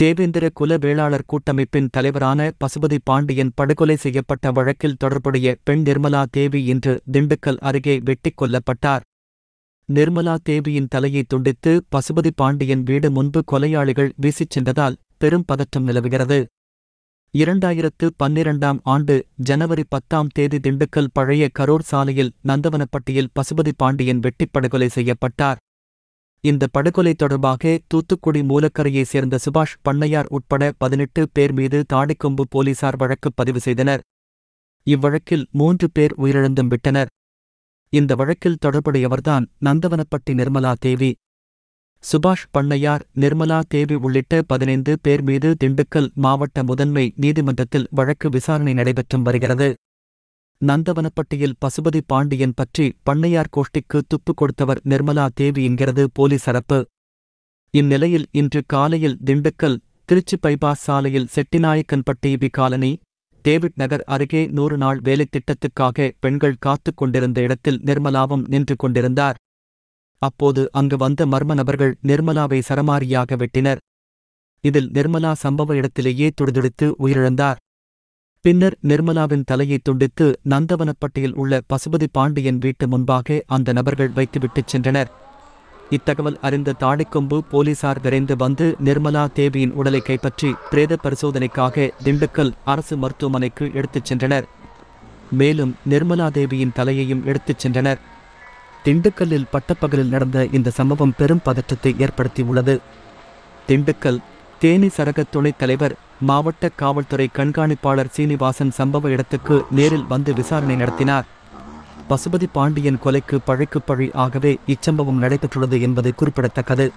தேவேந்திர குல வேளாளர் கூட்டமைப்பின் தலைவரான பசுபதி பாண்டியன் படுகொலை செய்யப்பட்ட வழக்கில் தொடர்புடைய பெண் நிர்மலா தேவி இன்று திண்டுக்கல் அருகே வெட்டிக் கொல்லப்பட்டார் நிர்மலா தேவியின் தலையை துண்டித்து பசுபதி பாண்டியன் வீடு முன்பு கொலையாளிகள் வீசிச் சென்றதால் பெரும் பதற்றம் நிலவுகிறது இரண்டாயிரத்து பன்னிரண்டாம் ஆண்டு ஜனவரி பத்தாம் தேதி திண்டுக்கல் பழைய கரூர் சாலையில் நந்தவனப்பட்டியில் பசுபதி பாண்டியன் வெட்டிப்படுகொலை செய்யப்பட்டார் இந்த படுகொலை தொடர்பாக தூத்துக்குடி மூலக்கரையைச் சேர்ந்த சுபாஷ் பண்ணையார் உட்பட பதினெட்டு பேர் மீது தாடிக்கொம்பு போலீசார் வழக்கு பதிவு செய்தனர் இவ்வழக்கில் மூன்று பேர் உயிரிழந்தும் விட்டனர் இந்த வழக்கில் தொடர்புடையவர்தான் நந்தவனப்பட்டி நிர்மலா தேவி சுபாஷ் பண்ணையார் நிர்மலா தேவி உள்ளிட்ட பதினைந்து பேர் மீது திண்டுக்கல் மாவட்ட முதன்மை நீதிமன்றத்தில் வழக்கு விசாரணை நடைபெற்றும் வருகிறது நந்தவனப்பட்டியில் பசுபதி பாண்டியன் பற்றி பண்ணையார் கோஷ்டிக்கு துப்பு கொடுத்தவர் நிர்மலா தேவி என்கிறது போலீஸ் அரப்பு இந்நிலையில் இன்று காலையில் திண்டுக்கல் திருச்சி பைபாஸ் சாலையில் Chettinayakkanpatti B colony David Nagar அருகே நூறு நாள் வேலைத்திட்டத்துக்காக திட்டத்துக்காக பெண்கள் காத்துக் கொண்டிருந்த இடத்தில் நிர்மலாவும் நின்று கொண்டிருந்தார் அப்போது அங்கு வந்த மர்ம நபர்கள் நிர்மலாவை சரமாரியாக வெட்டினர் இதில் நிர்மலா சம்பவ இடத்திலேயே துடிதுடித்து உயிரிழந்தார் பின்னர் நிர்மலாவின் தலையை துண்டித்து நந்தவனப்பட்டியில் உள்ள பசுபதி பாண்டியன் வீட்டு முன்பாக அந்த நபர்கள் வைத்துவிட்டுச் சென்றனர் இத்தகவல் அறிந்த தாடிக்கொம்பு போலீசார் விரைந்து வந்து நிர்மலா தேவியின் உடலை கைப்பற்றி பிரேத பரிசோதனைக்காக திண்டுக்கல் அரசு மருத்துவமனைக்கு எடுத்துச் சென்றனர் மேலும் நிர்மலா தேவியின் தலையையும் எடுத்துச் சென்றனர் திண்டுக்கல்லில் பட்டப்பகலில் நடந்த இந்த சம்பவம் பெரும் பதற்றத்தை ஏற்படுத்தியுள்ளது திண்டுக்கல் தேனி சரக துணைத் தலைவர் மாவட்ட காவல்துறை கண்காணிப்பாளர் சீனிவாசன் சம்பவ இடத்துக்கு நேரில் வந்து விசாரணை நடத்தினார் பசுபதி பாண்டியன் கொலைக்கு பழைக்கு பழி ஆகவே இச்சம்பவம் நடைபெற்றுள்ளது என்பது குறிப்பிடத்தக்கது